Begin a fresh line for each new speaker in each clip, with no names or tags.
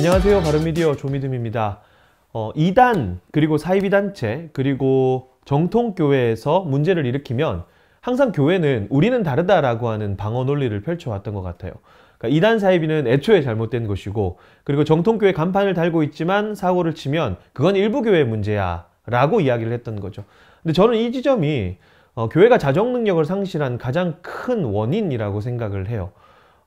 안녕하세요 바른미디어 조미듬입니다 어, 이단 그리고 사이비단체 그리고 정통교회에서 문제를 일으키면 항상 교회는 우리는 다르다라고 하는 방어 논리를 펼쳐왔던 것 같아요 그러니까 이단 사이비는 애초에 잘못된 것이고 그리고 정통교회 간판을 달고 있지만 사고를 치면 그건 일부 교회 문제야 라고 이야기를 했던 거죠 근데 저는 이 지점이 어, 교회가 자정 능력을 상실한 가장 큰 원인이라고 생각을 해요.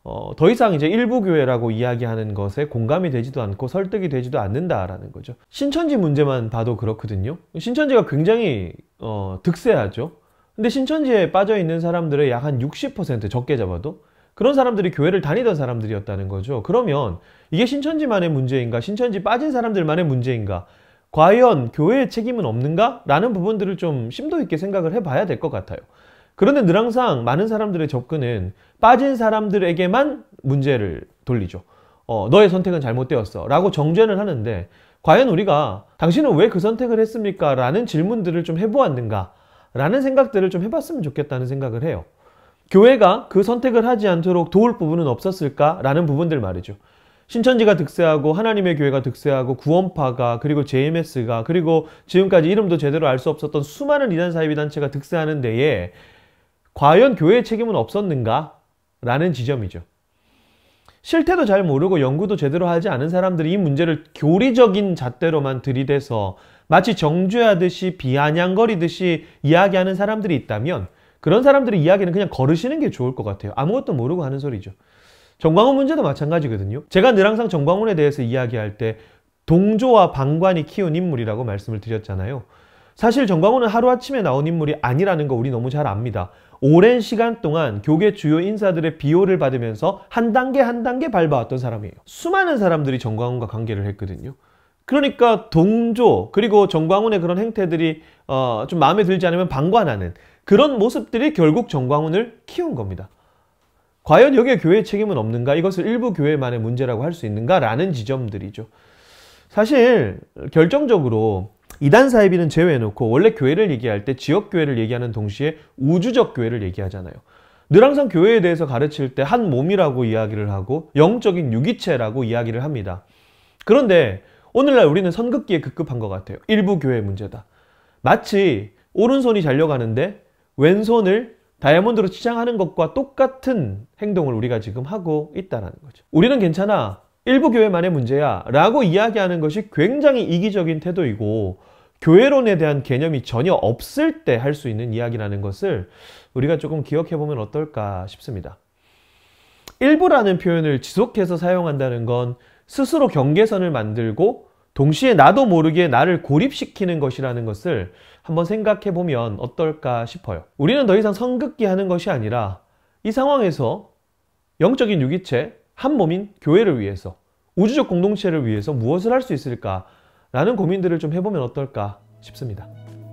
어, 더 이상 이제 일부 교회라고 이야기하는 것에 공감이 되지도 않고 설득이 되지도 않는다라는 거죠. 신천지 문제만 봐도 그렇거든요. 신천지가 굉장히 어, 득세하죠. 근데 신천지에 빠져 있는 사람들의 약 한 60% 적게 잡아도 그런 사람들이 교회를 다니던 사람들이었다는 거죠. 그러면 이게 신천지만의 문제인가? 신천지 빠진 사람들만의 문제인가? 과연 교회의 책임은 없는가? 라는 부분들을 좀 심도 있게 생각을 해봐야 될 것 같아요. 그런데 늘 항상 많은 사람들의 접근은 빠진 사람들에게만 문제를 돌리죠. 어, 너의 선택은 잘못되었어. 라고 정죄는 하는데, 과연 우리가 당신은 왜 그 선택을 했습니까? 라는 질문들을 좀 해보았는가? 라는 생각들을 좀 해봤으면 좋겠다는 생각을 해요. 교회가 그 선택을 하지 않도록 도울 부분은 없었을까? 라는 부분들 말이죠. 신천지가 득세하고 하나님의 교회가 득세하고 구원파가 그리고 JMS가 그리고 지금까지 이름도 제대로 알 수 없었던 수많은 이단 사회비 단체가 득세하는 데에 과연 교회의 책임은 없었는가? 라는 지점이죠. 실태도 잘 모르고 연구도 제대로 하지 않은 사람들이 이 문제를 교리적인 잣대로만 들이대서 마치 정죄하듯이 비아냥거리듯이 이야기하는 사람들이 있다면 그런 사람들의 이야기는 그냥 거르시는게 좋을 것 같아요. 아무것도 모르고 하는 소리죠. 정광훈 문제도 마찬가지거든요. 제가 늘 항상 정광훈에 대해서 이야기할 때 동조와 방관이 키운 인물이라고 말씀을 드렸잖아요. 사실 정광훈은 하루아침에 나온 인물이 아니라는 거 우리 너무 잘 압니다. 오랜 시간 동안 교계 주요 인사들의 비호를 받으면서 한 단계 한 단계 밟아왔던 사람이에요. 수많은 사람들이 정광훈과 관계를 했거든요. 그러니까 동조 그리고 정광훈의 그런 행태들이 어, 좀 마음에 들지 않으면 방관하는 그런 모습들이 결국 정광훈을 키운 겁니다. 과연 여기에 교회의 책임은 없는가? 이것을 일부 교회만의 문제라고 할 수 있는가? 라는 지점들이죠. 사실 결정적으로 이단 사이비는 제외해놓고 원래 교회를 얘기할 때 지역 교회를 얘기하는 동시에 우주적 교회를 얘기하잖아요. 늘 항상 교회에 대해서 가르칠 때 한 몸이라고 이야기를 하고 영적인 유기체라고 이야기를 합니다. 그런데 오늘날 우리는 선긋기에 급급한 것 같아요. 일부 교회 문제다. 마치 오른손이 잘려가는데 왼손을 다이아몬드로 치장하는 것과 똑같은 행동을 우리가 지금 하고 있다는 거죠. 우리는 괜찮아. 일부 교회만의 문제야 라고 이야기하는 것이 굉장히 이기적인 태도이고 교회론에 대한 개념이 전혀 없을 때 할 수 있는 이야기라는 것을 우리가 조금 기억해보면 어떨까 싶습니다. 일부라는 표현을 지속해서 사용한다는 건 스스로 경계선을 만들고 동시에 나도 모르게 나를 고립시키는 것이라는 것을 한번 생각해보면 어떨까 싶어요. 우리는 더 이상 성극기 하는 것이 아니라 이 상황에서 영적인 유기체, 한 몸인 교회를 위해서 우주적 공동체를 위해서 무엇을 할 수 있을까라는 고민들을 좀 해보면 어떨까 싶습니다.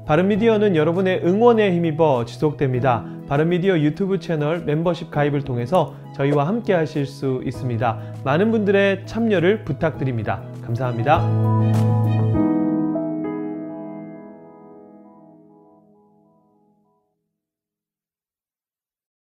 바른미디어는 여러분의 응원에 힘입어 지속됩니다. 바른미디어 유튜브 채널 멤버십 가입을 통해서 저희와 함께 하실 수 있습니다. 많은 분들의 참여를 부탁드립니다. 감사합니다.